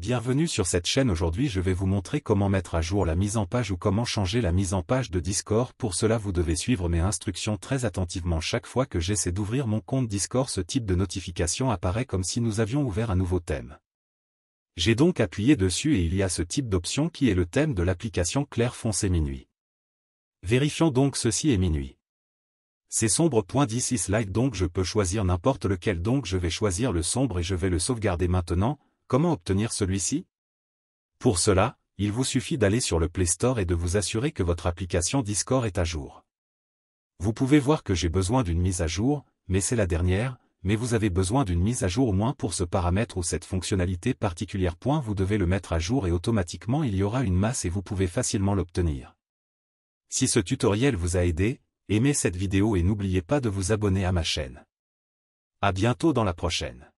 Bienvenue sur cette chaîne aujourd'hui je vais vous montrer comment mettre à jour la mise en page ou comment changer la mise en page de Discord. Pour cela vous devez suivre mes instructions très attentivement chaque fois que j'essaie d'ouvrir mon compte Discord ce type de notification apparaît comme si nous avions ouvert un nouveau thème. J'ai donc appuyé dessus et il y a ce type d'option qui est le thème de l'application clair foncé minuit. Vérifions donc ceci est minuit. C'est sombre. six light donc je peux choisir n'importe lequel donc je vais choisir le sombre et je vais le sauvegarder maintenant, Comment obtenir celui-ci Pour cela, il vous suffit d'aller sur le Play Store et de vous assurer que votre application Discord est à jour. Vous pouvez voir que j'ai besoin d'une mise à jour, mais c'est la dernière, mais vous avez besoin d'une mise à jour au moins pour ce paramètre ou cette fonctionnalité particulière. Point, vous devez le mettre à jour et automatiquement il y aura une masse et vous pouvez facilement l'obtenir. Si ce tutoriel vous a aidé, aimez cette vidéo et n'oubliez pas de vous abonner à ma chaîne. À bientôt dans la prochaine.